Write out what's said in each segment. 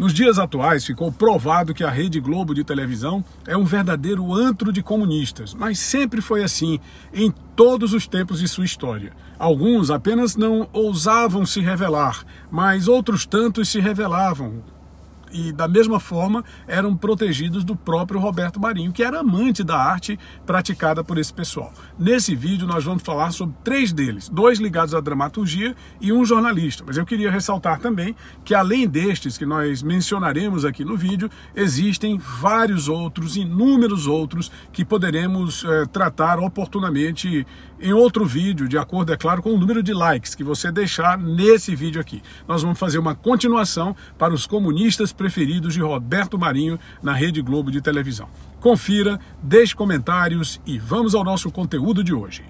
Nos dias atuais, ficou provado que a Rede Globo de televisão é um verdadeiro antro de comunistas, mas sempre foi assim em todos os tempos de sua história. Alguns apenas não ousavam se revelar, mas outros tantos se revelavam, e da mesma forma eram protegidos do próprio Roberto Marinho, que era amante da arte praticada por esse pessoal. Nesse vídeo nós vamos falar sobre três deles, dois ligados à dramaturgia e um jornalista. Mas eu queria ressaltar também que além destes que nós mencionaremos aqui no vídeo, existem vários outros, inúmeros outros que poderemos é, tratar oportunamente em outro vídeo, de acordo, é claro, com o número de likes que você deixar nesse vídeo aqui. Nós vamos fazer uma continuação para os comunistas preferidos de Roberto Marinho na Rede Globo de televisão. Confira, deixe comentários e vamos ao nosso conteúdo de hoje.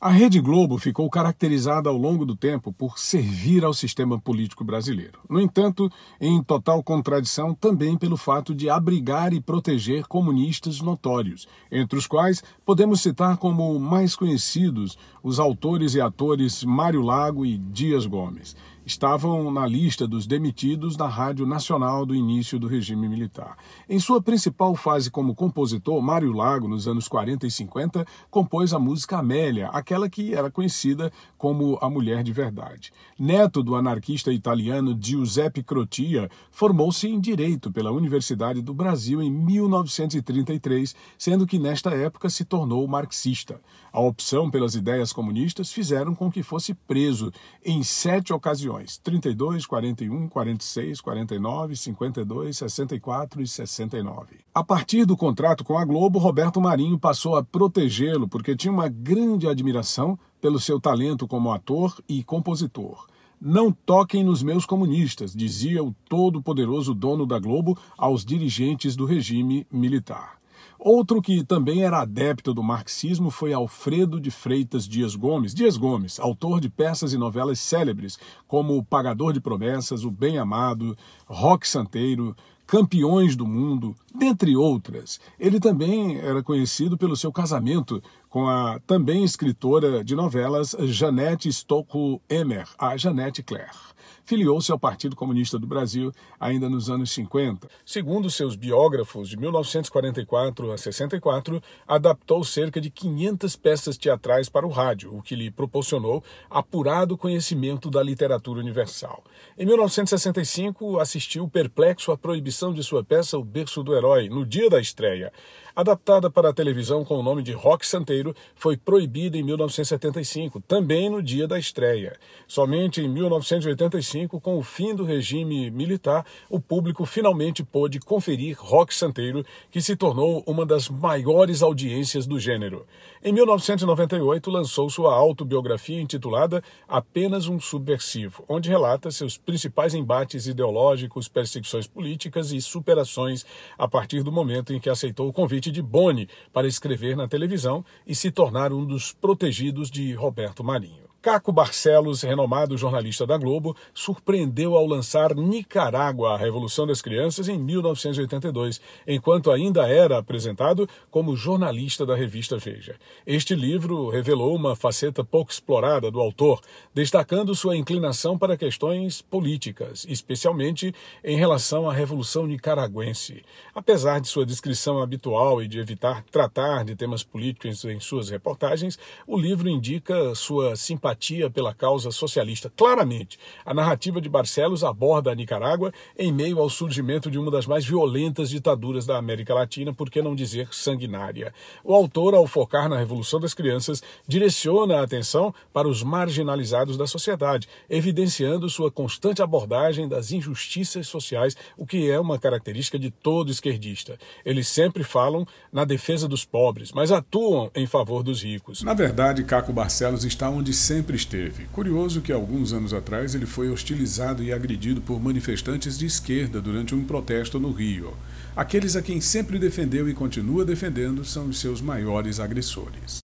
A Rede Globo ficou caracterizada ao longo do tempo por servir ao sistema político brasileiro. No entanto, em total contradição também pelo fato de abrigar e proteger comunistas notórios, entre os quais podemos citar como mais conhecidos os autores e atores Mário Lago e Dias Gomes estavam na lista dos demitidos da Rádio Nacional do início do regime militar. Em sua principal fase como compositor, Mário Lago, nos anos 40 e 50, compôs a música Amélia, aquela que era conhecida como A Mulher de Verdade. Neto do anarquista italiano Giuseppe Crotia, formou-se em Direito pela Universidade do Brasil em 1933, sendo que nesta época se tornou marxista. A opção pelas ideias comunistas fizeram com que fosse preso em sete ocasiões religiões: 32, 41, 46, 49, 52, 64 e 69. A partir do contrato com a Globo, Roberto Marinho passou a protegê-lo porque tinha uma grande admiração pelo seu talento como ator e compositor. Não toquem nos meus comunistas, dizia o todo-poderoso dono da Globo aos dirigentes do regime militar. Outro que também era adepto do marxismo foi Alfredo de Freitas Dias Gomes. Dias Gomes, autor de peças e novelas célebres como O Pagador de Promessas, O Bem Amado, Roque Santeiro, campeões do mundo, dentre outras. Ele também era conhecido pelo seu casamento com a também escritora de novelas Janete Stocco-Emer, a Janete Claire. Filiou-se ao Partido Comunista do Brasil ainda nos anos 50. Segundo seus biógrafos, de 1944 a 64, adaptou cerca de 500 peças teatrais para o rádio, o que lhe proporcionou apurado conhecimento da literatura universal. Em 1965, assistiu perplexo à proibição exibição de sua peça O Berço do Herói, no dia da estreia. Adaptada para a televisão com o nome de Rock Santeiro, foi proibida em 1975, também no dia da estreia. Somente em 1985, com o fim do regime militar, o público finalmente pôde conferir Rock Santeiro, que se tornou uma das maiores audiências do gênero. Em 1998, lançou sua autobiografia intitulada Apenas um Subversivo, onde relata seus principais embates ideológicos, perseguições políticas críticas e superações a partir do momento em que aceitou o convite de Boni para escrever na televisão e se tornar um dos protegidos de Roberto Marinho. Caco Barcelos, renomado jornalista da Globo, surpreendeu ao lançar Nicarágua, a Revolução das Crianças, em 1982, enquanto ainda era apresentado como jornalista da revista Veja. Este livro revelou uma faceta pouco explorada do autor, destacando sua inclinação para questões políticas, especialmente em relação à Revolução Nicaragüense. Apesar de sua descrição habitual e de evitar tratar de temas políticos em suas reportagens, o livro indica sua simpatia simpatia pela causa socialista. Claramente, a narrativa de Barcelos aborda a Nicarágua em meio ao surgimento de uma das mais violentas ditaduras da América Latina, por que não dizer sanguinária. O autor, ao focar na Revolução das Crianças, direciona a atenção para os marginalizados da sociedade, evidenciando sua constante abordagem das injustiças sociais, o que é uma característica de todo esquerdista. Eles sempre falam na defesa dos pobres, mas atuam em favor dos ricos. Na verdade, Caco Barcelos está onde sempre sempre esteve. Curioso que alguns anos atrás ele foi hostilizado e agredido por manifestantes de esquerda durante um protesto no Rio. Aqueles a quem sempre defendeu e continua defendendo são os seus maiores agressores.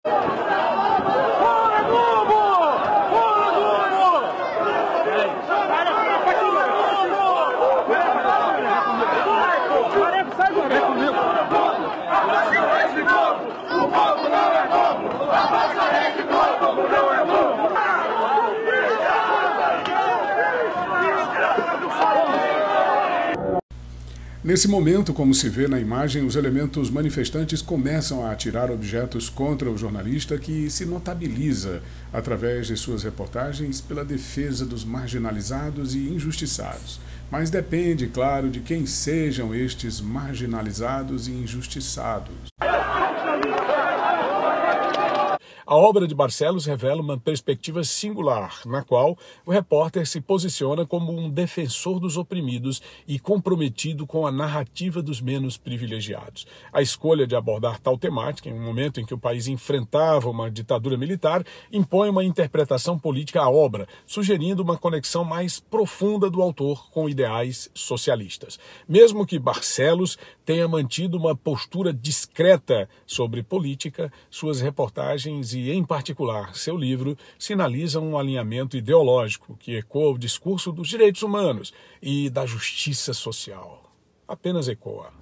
Nesse momento, como se vê na imagem, os elementos manifestantes começam a atirar objetos contra o jornalista que se notabiliza através de suas reportagens pela defesa dos marginalizados e injustiçados. Mas depende, claro, de quem sejam estes marginalizados e injustiçados. A obra de Barcelos revela uma perspectiva singular, na qual o repórter se posiciona como um defensor dos oprimidos e comprometido com a narrativa dos menos privilegiados. A escolha de abordar tal temática, em um momento em que o país enfrentava uma ditadura militar, impõe uma interpretação política à obra, sugerindo uma conexão mais profunda do autor com ideais socialistas. Mesmo que Barcelos tenha mantido uma postura discreta sobre política, suas reportagens e e, em particular, seu livro, sinalizam um alinhamento ideológico que ecoa o discurso dos direitos humanos e da justiça social. Apenas ecoa.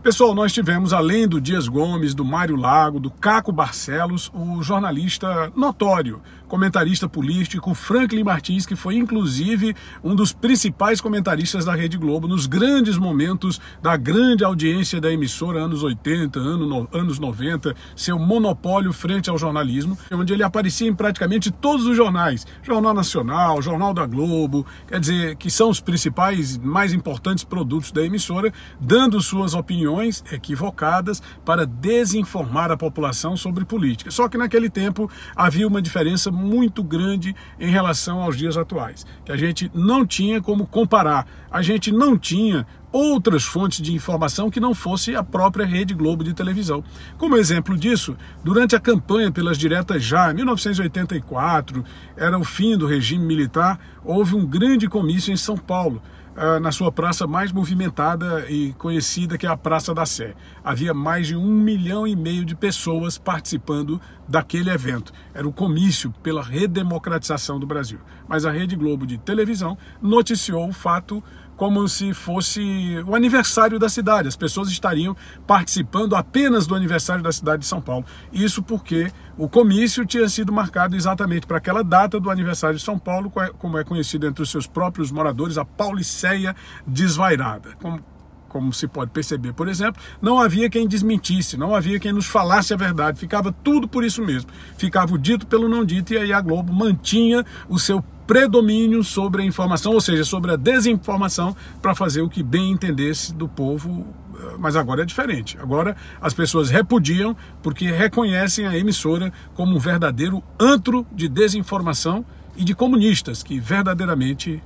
Pessoal, nós tivemos, além do Dias Gomes, do Mário Lago, do Caco Barcelos, o jornalista notório, comentarista político Franklin Martins, que foi inclusive um dos principais comentaristas da Rede Globo nos grandes momentos da grande audiência da emissora, anos 80, ano, anos 90, seu monopólio frente ao jornalismo, onde ele aparecia em praticamente todos os jornais, Jornal Nacional, Jornal da Globo, quer dizer, que são os principais, mais importantes produtos da emissora, dando suas opiniões opiniões equivocadas para desinformar a população sobre política. Só que naquele tempo havia uma diferença muito grande em relação aos dias atuais, que a gente não tinha como comparar, a gente não tinha outras fontes de informação que não fosse a própria Rede Globo de televisão. Como exemplo disso, durante a campanha pelas diretas já, em 1984, era o fim do regime militar, houve um grande comício em São Paulo. Ah, na sua praça mais movimentada e conhecida, que é a Praça da Sé. Havia mais de um milhão e meio de pessoas participando daquele evento. Era o comício pela redemocratização do Brasil. Mas a Rede Globo de televisão noticiou o fato como se fosse o aniversário da cidade. As pessoas estariam participando apenas do aniversário da cidade de São Paulo. Isso porque o comício tinha sido marcado exatamente para aquela data do aniversário de São Paulo, como é conhecido entre os seus próprios moradores, a Pauliceia desvairada. Como como se pode perceber, por exemplo, não havia quem desmentisse, não havia quem nos falasse a verdade, ficava tudo por isso mesmo. Ficava o dito pelo não dito e aí a Globo mantinha o seu predomínio sobre a informação, ou seja, sobre a desinformação, para fazer o que bem entendesse do povo. Eh, mas agora é diferente. Agora as pessoas repudiam porque reconhecem a emissora como um verdadeiro antro de desinformação e de comunistas, que verdadeiramente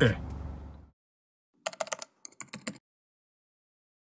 é.